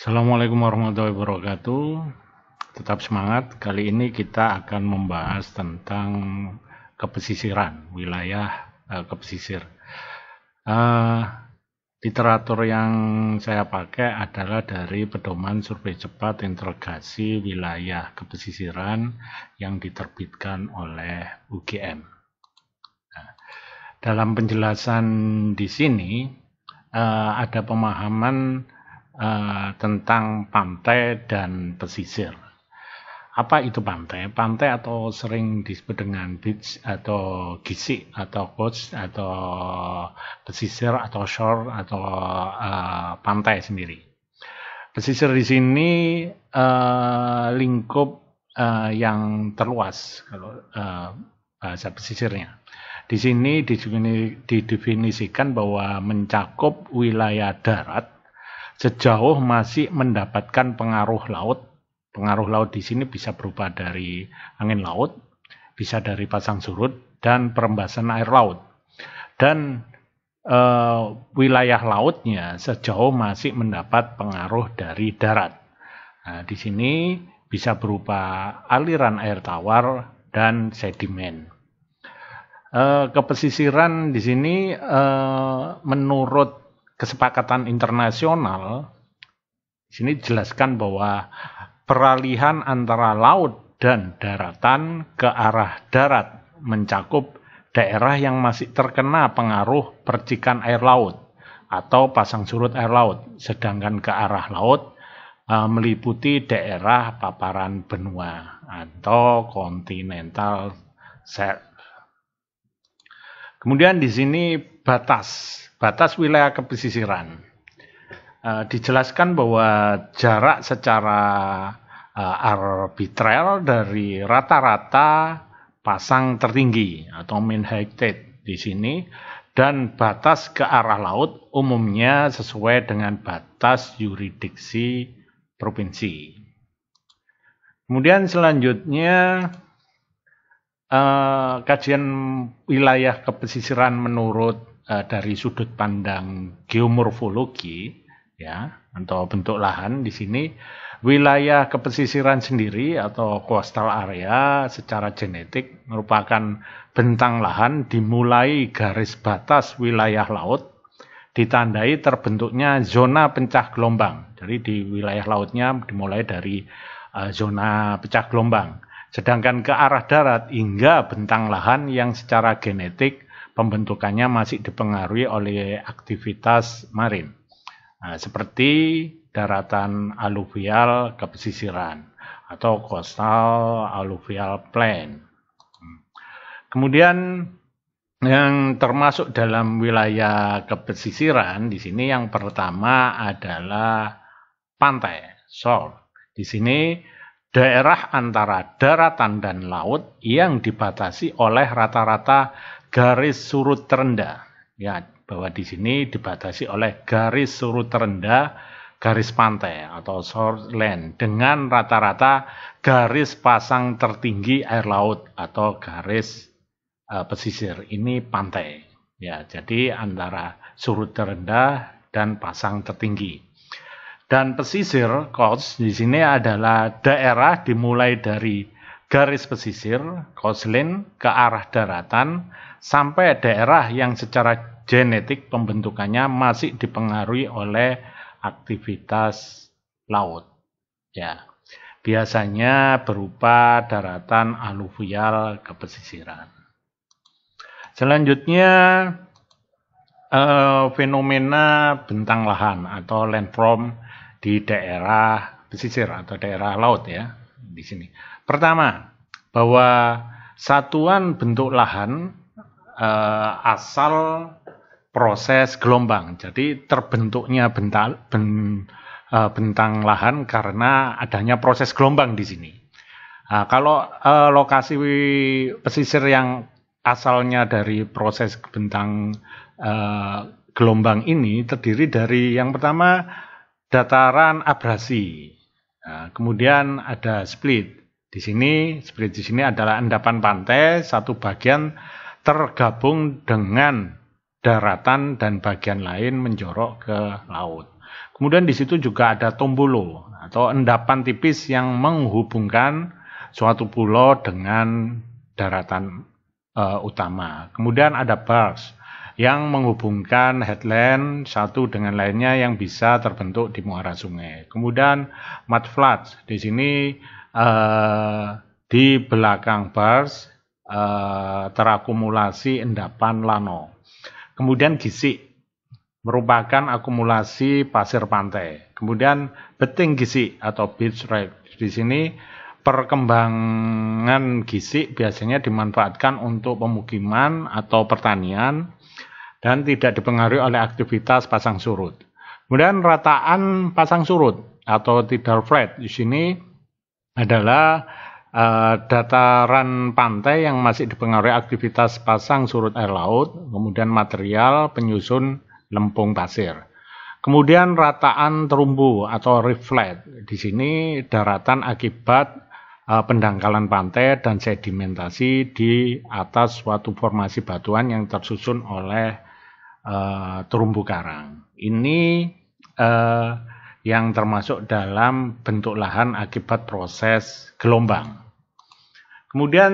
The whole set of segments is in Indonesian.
Assalamualaikum warahmatullahi wabarakatuh. Tetap semangat. Kali ini kita akan membahas tentang kepesisiran, wilayah uh, kepesisir. Uh, literatur yang saya pakai adalah dari pedoman survei cepat integrasi wilayah kepesisiran yang diterbitkan oleh UGM nah, dalam penjelasan di sini uh, ada pemahaman Eh, tentang pantai dan pesisir. Apa itu pantai? Pantai atau sering disebut dengan beach atau gisi atau coast atau pesisir atau shore atau uh, pantai sendiri. Pesisir di sini uh, lingkup uh, yang terluas kalau uh, bahasa pesisirnya. Di sini didefinisikan bahwa mencakup wilayah darat sejauh masih mendapatkan pengaruh laut. Pengaruh laut di sini bisa berupa dari angin laut, bisa dari pasang surut, dan perembasan air laut. Dan e, wilayah lautnya sejauh masih mendapat pengaruh dari darat. Nah, di sini bisa berupa aliran air tawar dan sedimen. Eh, ke pesisiran di sini eh, menurut kesepakatan internasional di sini jelaskan bahwa peralihan antara laut dan daratan ke arah darat mencakup daerah yang masih terkena pengaruh percikan air laut atau pasang surut air laut, sedangkan ke arah laut e, meliputi daerah paparan benua atau kontinental set. Kemudian di sini batas batas wilayah kepesisiran. Uh, dijelaskan bahwa jarak secara uh, arbitral dari rata-rata pasang tertinggi atau mean height di sini dan batas ke arah laut umumnya sesuai dengan batas yuridiksi provinsi. Kemudian selanjutnya eh, kajian wilayah kepesisiran menurut uh, dari sudut pandang geomorfologi ya atau bentuk lahan di sini wilayah kepesisiran sendiri atau coastal area secara genetik merupakan bentang lahan dimulai garis batas wilayah laut ditandai terbentuknya zona pecah gelombang. Jadi di wilayah lautnya dimulai dari uh, zona pecah gelombang. Sedangkan ke arah darat hingga bentang lahan yang secara genetik pembentukannya masih dipengaruhi oleh aktivitas marin, nah, seperti daratan aluvial ke pesisiran atau coastal aluvial plain. Kemudian yang termasuk dalam wilayah kepesisiran di sini yang pertama adalah pantai, shore. Di sini daerah antara daratan dan laut yang dibatasi oleh rata-rata garis surut terendah. Ya, bahwa di sini dibatasi oleh garis surut terendah garis pantai atau shoreline dengan rata-rata garis pasang tertinggi air laut atau garis uh, pesisir ini pantai. Ya, jadi antara surut terendah dan pasang tertinggi. Dan pesisir coast di sini adalah daerah dimulai dari garis pesisir coastline ke arah daratan sampai daerah yang secara genetik pembentukannya masih dipengaruhi oleh aktivitas laut. Ya. Biasanya berupa daratan aluvial ke pesisiran. Selanjutnya eh, fenomena bentang lahan atau landform di daerah pesisir atau daerah laut ya di sini. Pertama, bahwa satuan bentuk lahan uh, asal proses gelombang. Jadi terbentuknya bental, ben, uh, bentang lahan karena adanya proses gelombang di sini. Uh, kalau uh, lokasi pesisir yang asalnya dari proses bentang uh, gelombang ini terdiri dari yang pertama dataran abrasi, uh, kemudian ada split. Di sini split di sini adalah endapan pantai, satu bagian tergabung dengan daratan dan bagian lain menjorok ke laut. Kemudian di situ juga ada tombolo atau endapan tipis yang menghubungkan suatu pulau dengan daratan uh, utama. Kemudian ada bars yang menghubungkan headland satu dengan lainnya yang bisa terbentuk di muara sungai. Kemudian mudflats di sini uh, di belakang bars Eh, terakumulasi endapan lano. Kemudian gisik merupakan akumulasi pasir pantai. Kemudian beting gisik atau beach rock Di sini perkembangan gisik biasanya dimanfaatkan untuk pemukiman atau pertanian dan tidak dipengaruhi oleh aktivitas pasang surut. Kemudian rataan pasang surut atau tidal flat di sini adalah Eh, dataran pantai yang masih dipengaruhi aktivitas pasang surut air laut, kemudian material penyusun lempung pasir. Kemudian rataan terumbu atau reflet, Di sini daratan akibat eh, pendangkalan pantai dan sedimentasi di atas suatu formasi batuan yang tersusun oleh uh, terumbu karang. Ini uh, yang termasuk dalam bentuk lahan akibat proses gelombang. Kemudian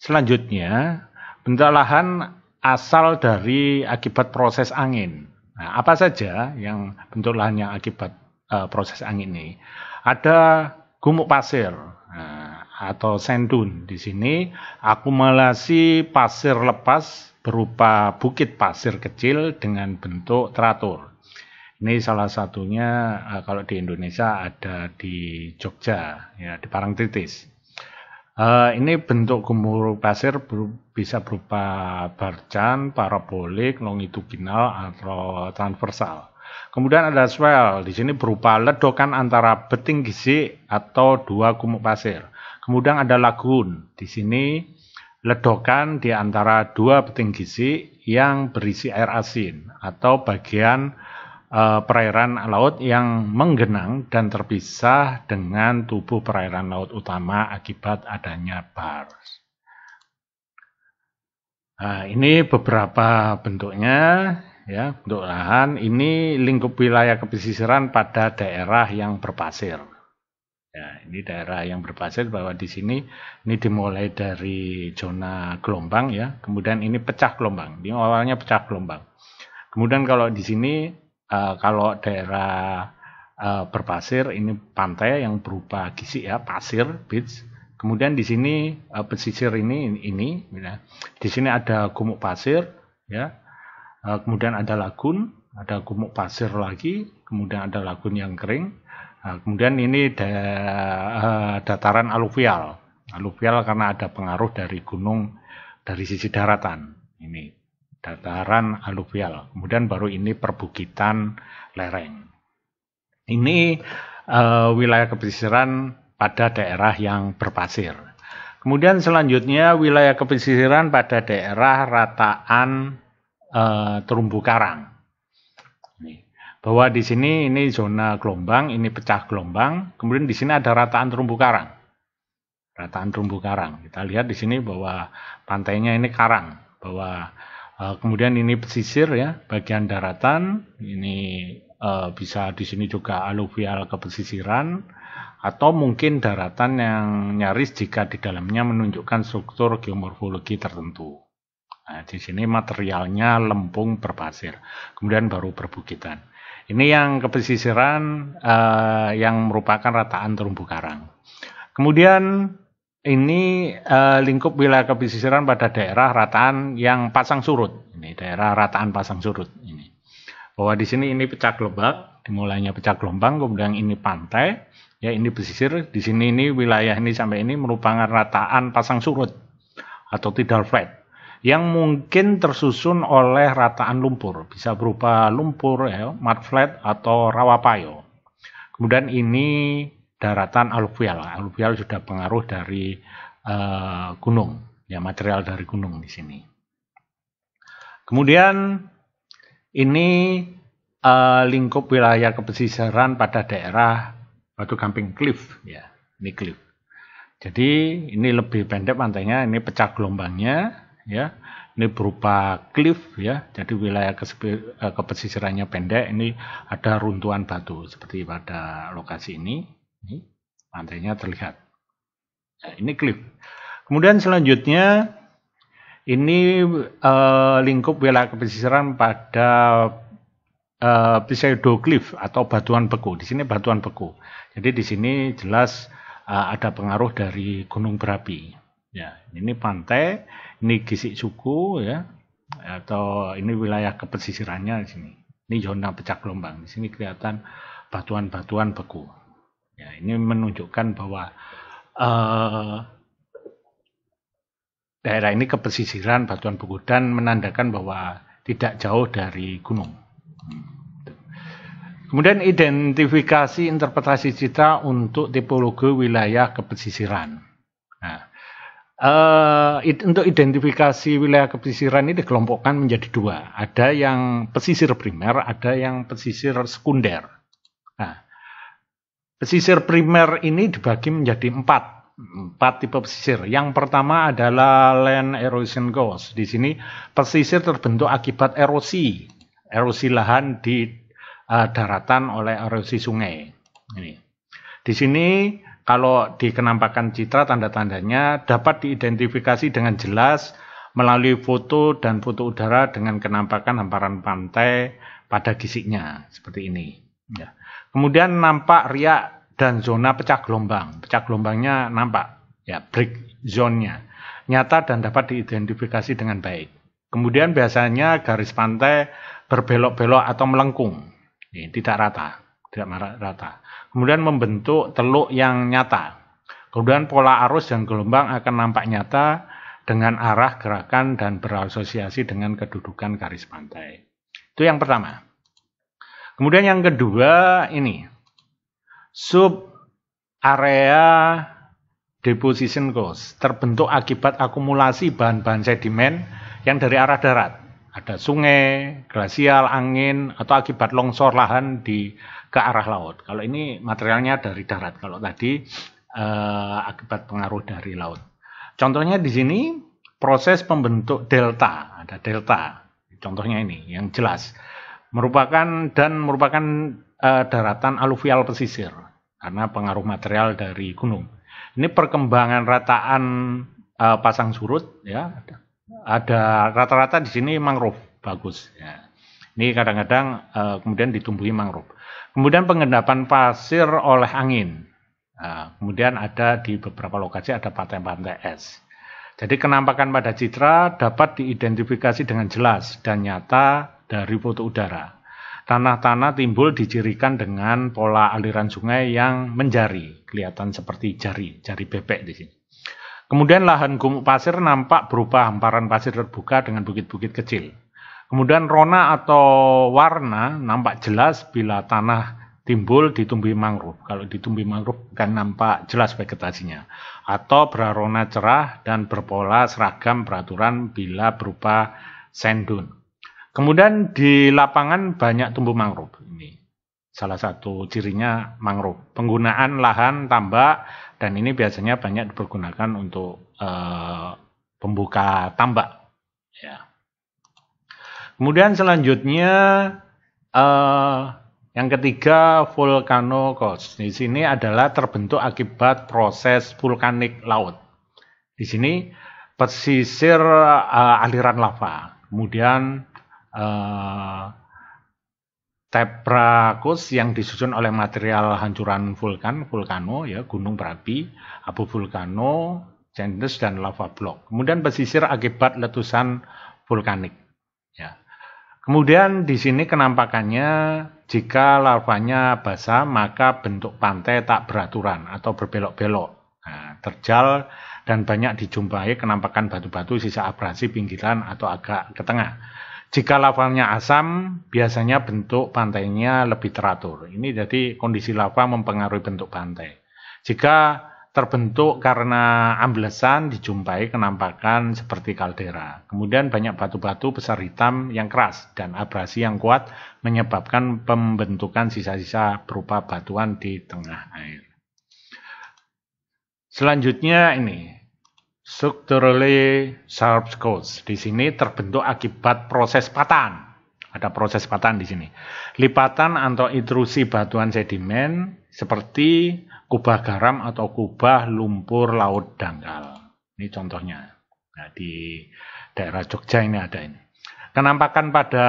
selanjutnya bentuk lahan asal dari akibat proses angin. Nah, apa saja yang bentuk lahan yang akibat uh, proses angin ini? Ada gumuk pasir uh, atau sendun di sini, akumulasi pasir lepas berupa bukit pasir kecil dengan bentuk teratur. Ini salah satunya uh, kalau di Indonesia ada di Jogja, ya di Parangtritis. Uh, eh, ini bentuk gemuruh pasir ber bisa berupa barcan, parabolik, longitudinal atau transversal. Kemudian ada swell, di sini berupa ledokan antara beting gizi atau dua kumuk pasir. Kemudian ada lagun, di sini ledokan di antara dua beting gizi yang berisi air asin atau bagian Eh, perairan laut yang menggenang dan terpisah dengan tubuh perairan laut utama akibat adanya bars. Nah, ini beberapa bentuknya ya untuk lahan ini lingkup wilayah kepesisiran pada daerah yang berpasir. Ya, ini daerah yang berpasir bahwa di sini ini dimulai dari zona gelombang ya, kemudian ini pecah gelombang. Ini awalnya pecah gelombang. Kemudian kalau di sini Eh, kalau daerah uh, eh, berpasir ini pantai yang berupa gisi ya pasir beach kemudian di sini uh, pesisir ini ini ya. di sini ada gumuk pasir ya uh, kemudian ada lagun ada gumuk pasir lagi kemudian ada lagun yang kering uh, kemudian ini da, uh, dataran aluvial aluvial karena ada pengaruh dari gunung dari sisi daratan ini dataran aluvial. Kemudian baru ini perbukitan lereng. Ini uh, wilayah kepesisiran pada daerah yang berpasir. Kemudian selanjutnya wilayah kepesisiran pada daerah rataan uh, terumbu karang. Bahwa di sini ini zona gelombang, ini pecah gelombang, kemudian di sini ada rataan terumbu karang. Rataan terumbu karang. Kita lihat di sini bahwa pantainya ini karang, bahwa Eh, kemudian ini pesisir ya, bagian daratan. Ini uh, bisa di sini juga aluvial ke pesisiran atau mungkin daratan yang nyaris jika di dalamnya menunjukkan struktur geomorfologi tertentu. Nah, di sini materialnya lempung berpasir, kemudian baru perbukitan. Ini yang ke pesisiran uh, yang merupakan rataan terumbu karang. Kemudian ini uh, lingkup wilayah kepesisiran pada daerah rataan yang pasang surut. Ini daerah rataan pasang surut ini. Bahwa di sini ini pecah gelombang, dimulainya pecah gelombang, kemudian ini pantai, ya ini pesisir, di sini ini wilayah ini sampai ini merupakan rataan pasang surut atau tidal flat yang mungkin tersusun oleh rataan lumpur, bisa berupa lumpur, ya, mud flat atau rawa payo. Kemudian ini daratan aluvial. Aluvial sudah pengaruh dari uh, gunung, ya material dari gunung di sini. Kemudian ini uh, lingkup wilayah kepesisiran pada daerah Batu kamping Cliff, ya ini cliff. Jadi ini lebih pendek pantainya, ini pecah gelombangnya, ya ini berupa cliff ya jadi wilayah eh, kepesisirannya pendek ini ada runtuhan batu seperti pada lokasi ini ini lantainya terlihat. Nah, ini klip. Kemudian selanjutnya ini uh, lingkup wilayah kepesisiran pada eh, pseudo cliff atau batuan beku. Di sini batuan beku. Jadi di sini jelas uh, ada pengaruh dari gunung berapi. Ya, ini pantai, ini gisik suku ya atau ini wilayah kepesisirannya di sini. Ini zona pecah gelombang. Di sini kelihatan batuan-batuan beku. Ya, ini menunjukkan bahwa uh, daerah ini kepesisiran Batuan Bukudan menandakan bahwa tidak jauh dari gunung. Kemudian identifikasi interpretasi cita untuk tipologi wilayah kepesisiran. Nah, Uh, it, untuk identifikasi wilayah kepesisiran ini dikelompokkan menjadi dua. Ada yang pesisir primer, ada yang pesisir sekunder. Nah, pesisir primer ini dibagi menjadi empat empat tipe pesisir. Yang pertama adalah land erosion coast. Di sini pesisir terbentuk akibat erosi, erosi lahan di uh, daratan oleh erosi sungai. Ini. Di sini kalau dikenampakan citra tanda-tandanya dapat diidentifikasi dengan jelas melalui foto dan foto udara dengan kenampakan hamparan pantai pada gisiknya seperti ini. Ya. Kemudian nampak riak dan zona pecah gelombang. Pecah gelombangnya nampak, ya break zone-nya. Nyata dan dapat diidentifikasi dengan baik. Kemudian biasanya garis pantai berbelok-belok atau melengkung. Ini tidak rata, tidak rata. Kemudian membentuk teluk yang nyata. Kemudian pola arus dan gelombang akan nampak nyata dengan arah gerakan dan berasosiasi dengan kedudukan garis pantai. Itu yang pertama. Kemudian yang kedua ini sub area deposition cost terbentuk akibat akumulasi bahan-bahan sedimen yang dari arah darat. Ada sungai, glasial, angin, atau akibat longsor lahan di ke arah laut. Kalau ini materialnya dari darat. Kalau tadi eh, akibat pengaruh dari laut. Contohnya di sini proses pembentuk delta, ada delta. Contohnya ini yang jelas merupakan dan merupakan uh, daratan aluvial pesisir karena pengaruh material dari gunung. Ini perkembangan rataan uh, pasang surut ya. Ada rata-rata di sini mangrove bagus ya. Ini kadang-kadang uh, kemudian ditumbuhi mangrove. Kemudian pengendapan pasir oleh angin. Uh, kemudian ada di beberapa lokasi ada pantai-pantai es. Jadi kenampakan pada citra dapat diidentifikasi dengan jelas dan nyata dari foto udara. Tanah-tanah timbul dicirikan dengan pola aliran sungai yang menjari, kelihatan seperti jari, jari bebek di sini. Kemudian lahan gumuk pasir nampak berupa hamparan pasir terbuka dengan bukit-bukit kecil. Kemudian rona atau warna nampak jelas bila tanah timbul ditumbuhi mangrove. Kalau ditumbuhi mangrove kan nampak jelas vegetasinya. Atau berarona cerah dan berpola seragam peraturan bila berupa sendun. Kemudian di lapangan banyak tumbuh mangrove ini. Salah satu cirinya mangrove. Penggunaan lahan tambak dan ini biasanya banyak dipergunakan untuk eh, pembuka tambak. Ya. Kemudian selanjutnya eh, yang ketiga, vulkano coast. Di sini adalah terbentuk akibat proses vulkanik laut. Di sini pesisir uh, aliran lava, kemudian uh, eh, teprakus yang disusun oleh material hancuran vulkan, vulkano, ya, gunung berapi, abu vulkano, cendes dan lava blok. Kemudian pesisir akibat letusan vulkanik. Ya. Kemudian di sini kenampakannya jika larvanya basah maka bentuk pantai tak beraturan atau berbelok-belok. Nah, terjal dan banyak dijumpai kenampakan batu-batu sisa abrasi pinggiran atau agak ke tengah jika lavanya asam, biasanya bentuk pantainya lebih teratur. Ini jadi kondisi lava mempengaruhi bentuk pantai. Jika terbentuk karena amblesan dijumpai kenampakan seperti kaldera. Kemudian banyak batu-batu besar hitam yang keras dan abrasi yang kuat menyebabkan pembentukan sisa-sisa berupa batuan di tengah air. Selanjutnya ini, Structurally sharp scores. Di sini terbentuk akibat proses patahan. Ada proses patahan di sini. Lipatan atau intrusi batuan sedimen seperti kubah garam atau kubah lumpur laut dangkal. Ini contohnya. Nah, di daerah Jogja ini ada ini. Kenampakan pada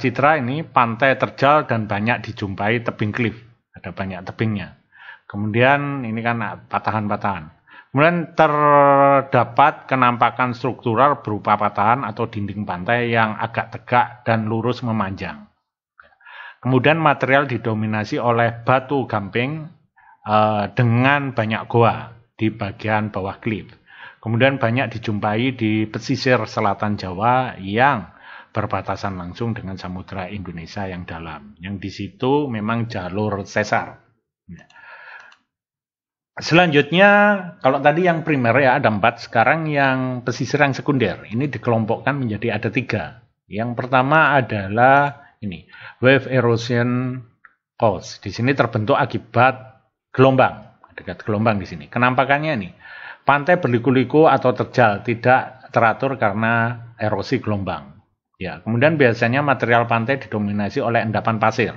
citra ini pantai terjal dan banyak dijumpai tebing klif. Ada banyak tebingnya. Kemudian ini kan patahan-patahan. Kemudian terdapat kenampakan struktural berupa patahan atau dinding pantai yang agak tegak dan lurus memanjang. Kemudian material didominasi oleh batu gamping eh, dengan banyak goa di bagian bawah klip. Kemudian banyak dijumpai di pesisir selatan Jawa yang berbatasan langsung dengan samudera Indonesia yang dalam. Yang di situ memang jalur sesar. Selanjutnya, kalau tadi yang primer ya ada empat, sekarang yang pesisir yang sekunder ini dikelompokkan menjadi ada tiga. Yang pertama adalah ini wave erosion cause. Di sini terbentuk akibat gelombang, dekat gelombang di sini. Kenampakannya ini pantai berliku-liku atau terjal tidak teratur karena erosi gelombang. Ya, kemudian biasanya material pantai didominasi oleh endapan pasir.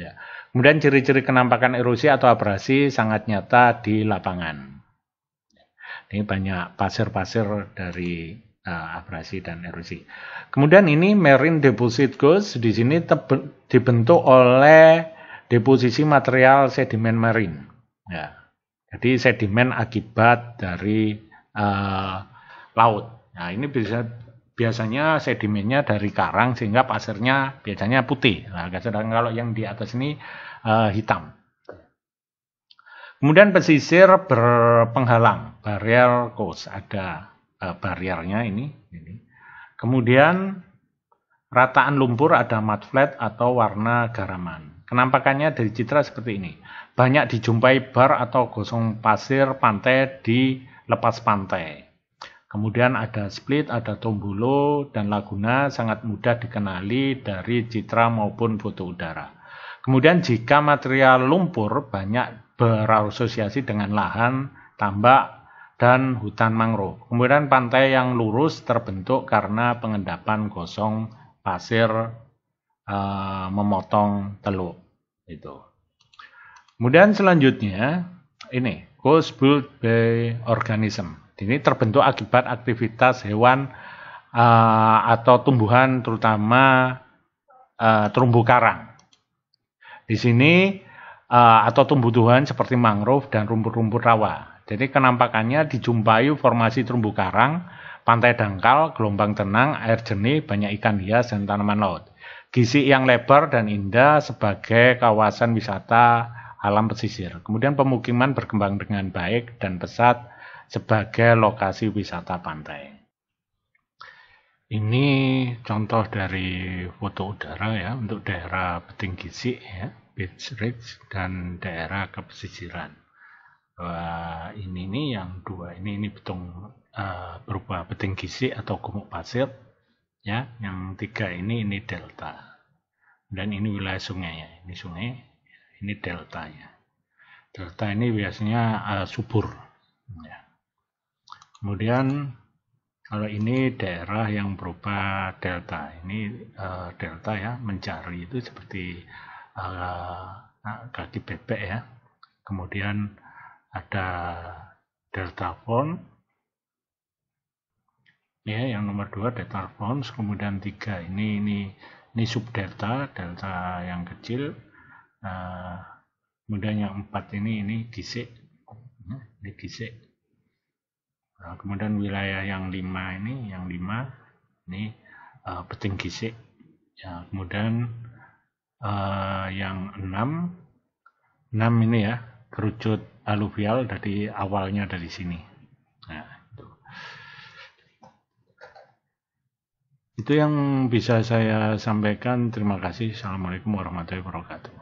Ya. Kemudian ciri-ciri kenampakan erosi atau abrasi sangat nyata di lapangan. Ini banyak pasir-pasir dari uh, abrasi dan erosi. Kemudian ini marine deposit goes di sini dibentuk oleh deposisi material sedimen marine. Ya. Jadi sedimen akibat dari uh, laut. Nah ini bisa biasanya sedimennya dari karang sehingga pasirnya biasanya putih. Nah, sedangkan kalau yang di atas ini uh, hitam. Kemudian pesisir berpenghalang, barrier coast, ada uh, eh, barriernya ini, ini. Kemudian rataan lumpur ada mud flat atau warna garaman. Kenampakannya dari citra seperti ini. Banyak dijumpai bar atau gosong pasir pantai di lepas pantai. Kemudian ada Split, ada Tombolo, dan Laguna sangat mudah dikenali dari citra maupun foto udara. Kemudian jika material lumpur banyak berasosiasi dengan lahan, tambak, dan hutan mangrove. Kemudian pantai yang lurus terbentuk karena pengendapan gosong pasir e, memotong teluk. Itu. Kemudian selanjutnya ini Ghost built by organism. Ini terbentuk akibat aktivitas hewan uh, atau tumbuhan terutama uh, terumbu karang. Di sini uh, atau tumbuh-tumbuhan seperti mangrove dan rumput-rumput rawa. Jadi kenampakannya dijumpai formasi terumbu karang, pantai dangkal, gelombang tenang, air jernih, banyak ikan hias dan tanaman laut. Gizi yang lebar dan indah sebagai kawasan wisata alam pesisir. Kemudian pemukiman berkembang dengan baik dan pesat sebagai lokasi wisata pantai. Ini contoh dari foto udara ya untuk daerah petinggi sih ya, Beach Ridge dan daerah kepesisiran. Wah ini nih yang dua ini ini betung uh, berupa petinggi sih atau Gumuk Pasir ya. Yang tiga ini ini delta. Dan ini wilayah sungai ya. Ini sungai, ini deltanya. Delta ini biasanya uh, subur ya. Kemudian kalau ini daerah yang berupa delta, ini uh, delta ya mencari itu seperti uh, kaki bebek ya. Kemudian ada delta font, ya yang nomor dua delta font, kemudian tiga ini ini ini sub delta delta yang kecil. Uh, kemudian yang empat ini ini gisik, hmm, ini gisik Nah, kemudian wilayah yang lima ini, yang lima ini uh, peting gisik. Ya, kemudian uh, yang enam, enam ini ya kerucut aluvial dari awalnya dari sini. Nah, itu. itu yang bisa saya sampaikan. Terima kasih. Assalamualaikum warahmatullahi wabarakatuh.